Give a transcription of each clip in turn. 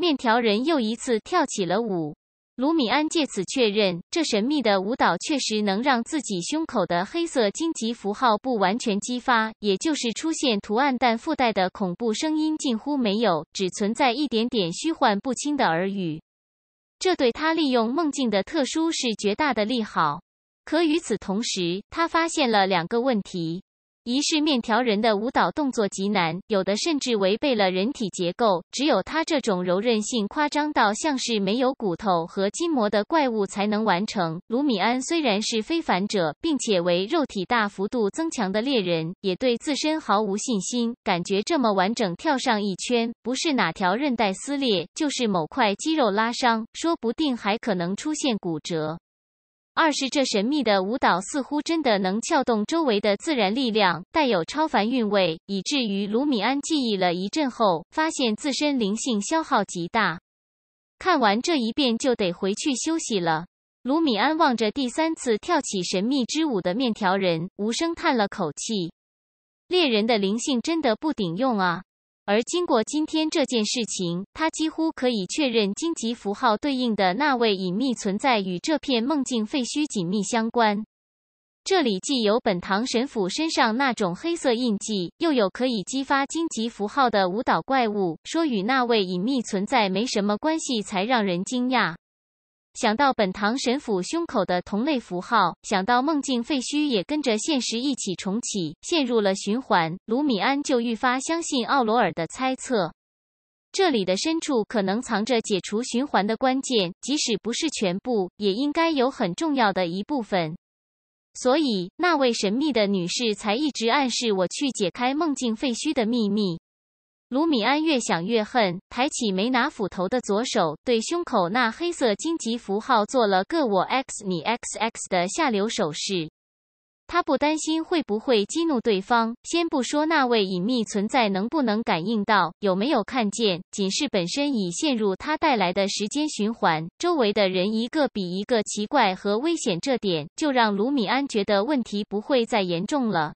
面条人又一次跳起了舞。卢米安借此确认，这神秘的舞蹈确实能让自己胸口的黑色荆棘符号不完全激发，也就是出现图案，但附带的恐怖声音近乎没有，只存在一点点虚幻不清的耳语。这对他利用梦境的特殊是绝大的利好。可与此同时，他发现了两个问题。一是面条人的舞蹈动作极难，有的甚至违背了人体结构，只有他这种柔韧性夸张到像是没有骨头和筋膜的怪物才能完成。卢米安虽然是非凡者，并且为肉体大幅度增强的猎人，也对自身毫无信心，感觉这么完整跳上一圈，不是哪条韧带撕裂，就是某块肌肉拉伤，说不定还可能出现骨折。二是这神秘的舞蹈似乎真的能撬动周围的自然力量，带有超凡韵味，以至于卢米安记忆了一阵后，发现自身灵性消耗极大。看完这一遍就得回去休息了。卢米安望着第三次跳起神秘之舞的面条人，无声叹了口气：猎人的灵性真的不顶用啊。而经过今天这件事情，他几乎可以确认荆棘符号对应的那位隐秘存在与这片梦境废墟紧密相关。这里既有本堂神府身上那种黑色印记，又有可以激发荆棘符号的舞蹈怪物，说与那位隐秘存在没什么关系才让人惊讶。想到本堂神父胸口的同类符号，想到梦境废墟也跟着现实一起重启，陷入了循环。卢米安就愈发相信奥罗尔的猜测，这里的深处可能藏着解除循环的关键，即使不是全部，也应该有很重要的一部分。所以那位神秘的女士才一直暗示我去解开梦境废墟的秘密。卢米安越想越恨，抬起没拿斧头的左手，对胸口那黑色荆棘符号做了个“我 x 你 xx” 的下流手势。他不担心会不会激怒对方，先不说那位隐秘存在能不能感应到，有没有看见，仅是本身已陷入他带来的时间循环。周围的人一个比一个奇怪和危险，这点就让卢米安觉得问题不会再严重了。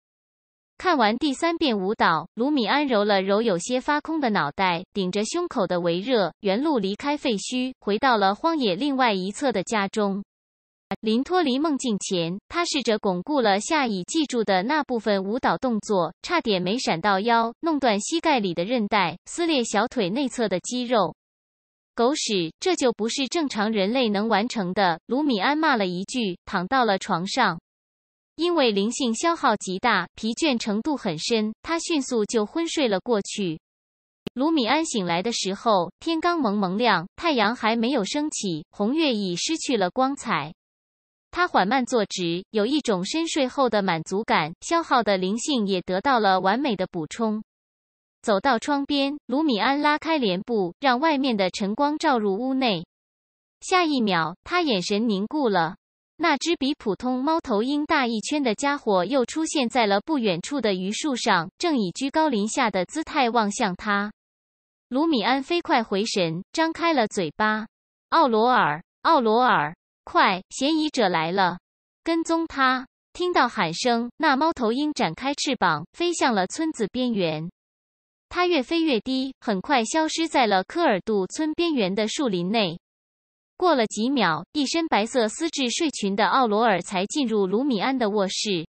看完第三遍舞蹈，卢米安揉了揉有些发空的脑袋，顶着胸口的微热，原路离开废墟，回到了荒野另外一侧的家中。临脱离梦境前，他试着巩固了夏已记住的那部分舞蹈动作，差点没闪到腰，弄断膝盖里的韧带，撕裂小腿内侧的肌肉。狗屎！这就不是正常人类能完成的。卢米安骂了一句，躺到了床上。因为灵性消耗极大，疲倦程度很深，他迅速就昏睡了过去。卢米安醒来的时候，天刚蒙蒙亮，太阳还没有升起，红月已失去了光彩。他缓慢坐直，有一种深睡后的满足感，消耗的灵性也得到了完美的补充。走到窗边，卢米安拉开帘布，让外面的晨光照入屋内。下一秒，他眼神凝固了。那只比普通猫头鹰大一圈的家伙又出现在了不远处的榆树上，正以居高临下的姿态望向他。卢米安飞快回神，张开了嘴巴：“奥罗尔，奥罗尔，快，嫌疑者来了，跟踪他！”听到喊声，那猫头鹰展开翅膀，飞向了村子边缘。它越飞越低，很快消失在了科尔杜村边缘的树林内。过了几秒，一身白色丝质睡裙的奥罗尔才进入卢米安的卧室。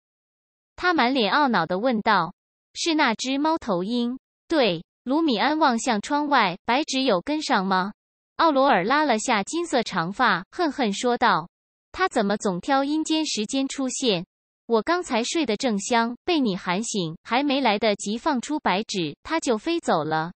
他满脸懊恼地问道：“是那只猫头鹰？”对，卢米安望向窗外，白纸有跟上吗？奥罗尔拉了下金色长发，恨恨说道：“他怎么总挑阴间时间出现？我刚才睡得正香，被你喊醒，还没来得及放出白纸，他就飞走了。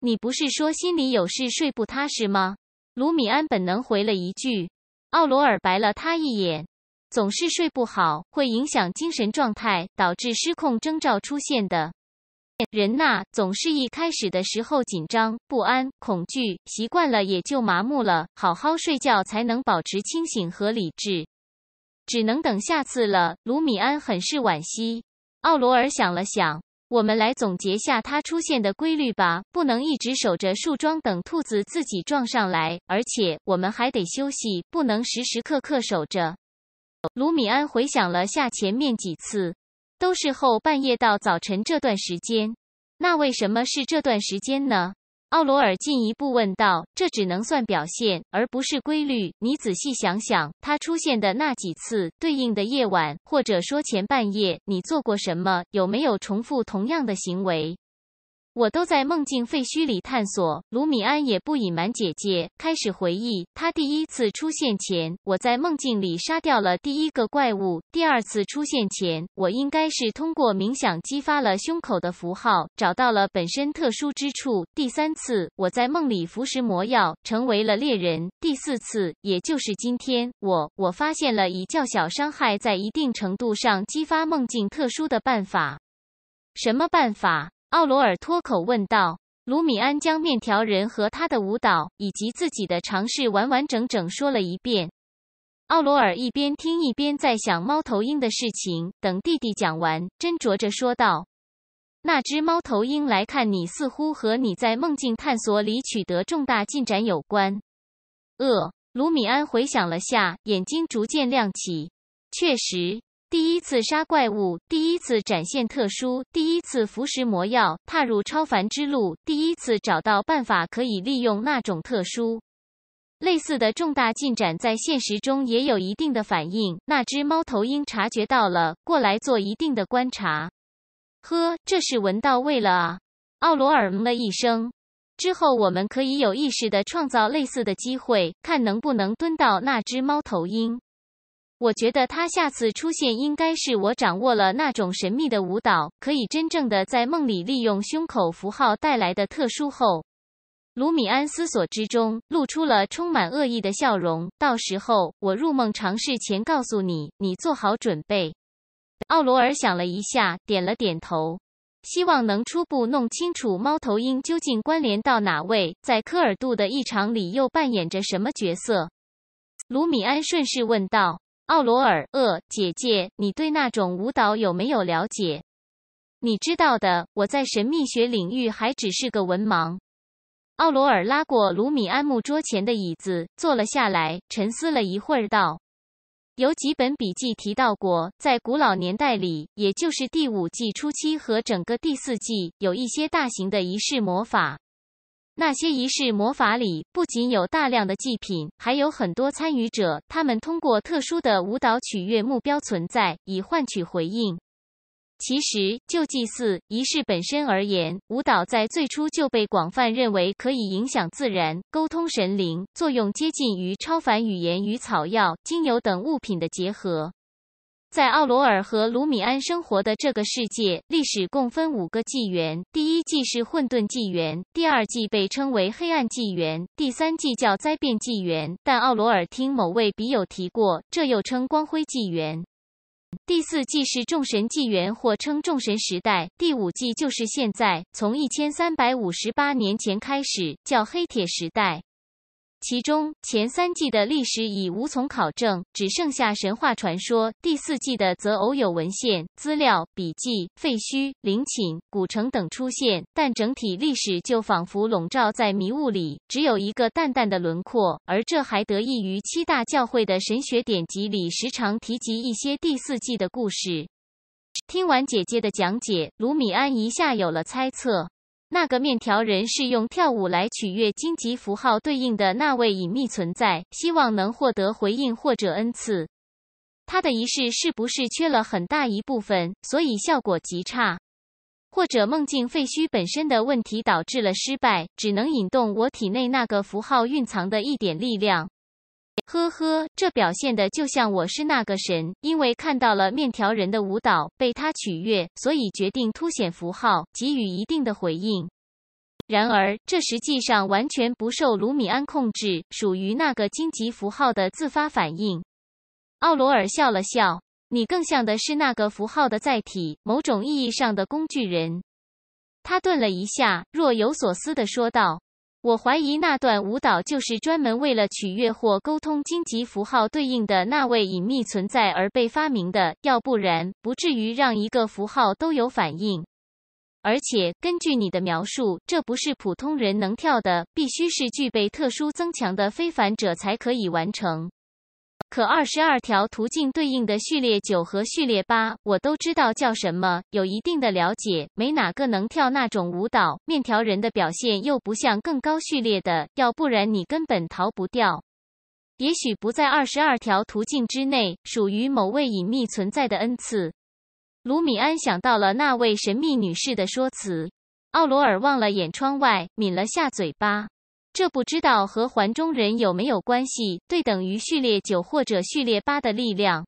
你不是说心里有事睡不踏实吗？”卢米安本能回了一句，奥罗尔白了他一眼。总是睡不好会影响精神状态，导致失控征兆出现的人呐，总是一开始的时候紧张、不安、恐惧，习惯了也就麻木了。好好睡觉才能保持清醒和理智，只能等下次了。卢米安很是惋惜。奥罗尔想了想。我们来总结下它出现的规律吧。不能一直守着树桩等兔子自己撞上来，而且我们还得休息，不能时时刻刻守着。卢米安回想了下前面几次，都是后半夜到早晨这段时间。那为什么是这段时间呢？奥罗尔进一步问道：“这只能算表现，而不是规律。你仔细想想，它出现的那几次对应的夜晚，或者说前半夜，你做过什么？有没有重复同样的行为？”我都在梦境废墟里探索。卢米安也不隐瞒，姐姐开始回忆：他第一次出现前，我在梦境里杀掉了第一个怪物；第二次出现前，我应该是通过冥想激发了胸口的符号，找到了本身特殊之处；第三次，我在梦里服食魔药，成为了猎人；第四次，也就是今天，我我发现了以较小伤害在一定程度上激发梦境特殊的办法。什么办法？奥罗尔脱口问道：“卢米安将面条人和他的舞蹈以及自己的尝试完完整整说了一遍。”奥罗尔一边听一边在想猫头鹰的事情。等弟弟讲完，斟酌着说道：“那只猫头鹰来看你，似乎和你在梦境探索里取得重大进展有关。”呃，卢米安回想了下，眼睛逐渐亮起：“确实。”第一次杀怪物，第一次展现特殊，第一次服食魔药，踏入超凡之路，第一次找到办法可以利用那种特殊，类似的重大进展在现实中也有一定的反应。那只猫头鹰察觉到了，过来做一定的观察。呵，这是闻到味了啊！奥罗尔嗯了一声。之后我们可以有意识的创造类似的机会，看能不能蹲到那只猫头鹰。我觉得他下次出现应该是我掌握了那种神秘的舞蹈，可以真正的在梦里利用胸口符号带来的特殊。后，卢米安思索之中露出了充满恶意的笑容。到时候我入梦尝试前告诉你，你做好准备。奥罗尔想了一下，点了点头，希望能初步弄清楚猫头鹰究竟关联到哪位，在科尔杜的异常里又扮演着什么角色。卢米安顺势问道。奥罗尔，呃，姐姐，你对那种舞蹈有没有了解？你知道的，我在神秘学领域还只是个文盲。奥罗尔拉过卢米安木桌前的椅子，坐了下来，沉思了一会儿，道：“有几本笔记提到过，在古老年代里，也就是第五季初期和整个第四季，有一些大型的仪式魔法。”那些仪式魔法里不仅有大量的祭品，还有很多参与者。他们通过特殊的舞蹈取悦目标存在，以换取回应。其实，就祭祀仪式本身而言，舞蹈在最初就被广泛认为可以影响自然、沟通神灵，作用接近于超凡语言与草药、精油等物品的结合。在奥罗尔和卢米安生活的这个世界，历史共分五个纪元。第一纪是混沌纪元，第二纪被称为黑暗纪元，第三纪叫灾变纪元，但奥罗尔听某位笔友提过，这又称光辉纪元。第四纪是众神纪元，或称众神时代。第五纪就是现在，从一千三百五十八年前开始，叫黑铁时代。其中前三季的历史已无从考证，只剩下神话传说；第四季的则偶有文献、资料、笔记、废墟、陵寝、古城等出现，但整体历史就仿佛笼罩在迷雾里，只有一个淡淡的轮廓。而这还得益于七大教会的神学典籍里时常提及一些第四季的故事。听完姐姐的讲解，卢米安一下有了猜测。那个面条人是用跳舞来取悦荆棘符号对应的那位隐秘存在，希望能获得回应或者恩赐。他的仪式是不是缺了很大一部分，所以效果极差？或者梦境废墟本身的问题导致了失败，只能引动我体内那个符号蕴藏的一点力量？呵呵，这表现的就像我是那个神，因为看到了面条人的舞蹈被他取悦，所以决定凸显符号，给予一定的回应。然而，这实际上完全不受卢米安控制，属于那个荆棘符号的自发反应。奥罗尔笑了笑：“你更像的是那个符号的载体，某种意义上的工具人。”他顿了一下，若有所思地说道。我怀疑那段舞蹈就是专门为了取悦或沟通荆棘符号对应的那位隐秘存在而被发明的，要不然不至于让一个符号都有反应。而且根据你的描述，这不是普通人能跳的，必须是具备特殊增强的非凡者才可以完成。可二十二条途径对应的序列九和序列八，我都知道叫什么，有一定的了解。没哪个能跳那种舞蹈，面条人的表现又不像更高序列的，要不然你根本逃不掉。也许不在二十二条途径之内，属于某位隐秘存在的恩赐。卢米安想到了那位神秘女士的说辞。奥罗尔望了眼窗外，抿了下嘴巴。这不知道和环中人有没有关系？对，等于序列九或者序列八的力量。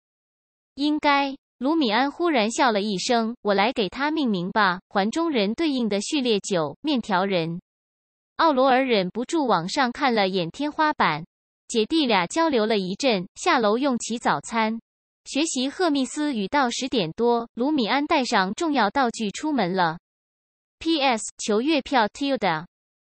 应该。卢米安忽然笑了一声：“我来给他命名吧。”环中人对应的序列九，面条人。奥罗尔忍不住往上看了眼天花板。姐弟俩交流了一阵，下楼用起早餐。学习赫密斯语到十点多，卢米安带上重要道具出门了。P.S. 求月票，Tilda。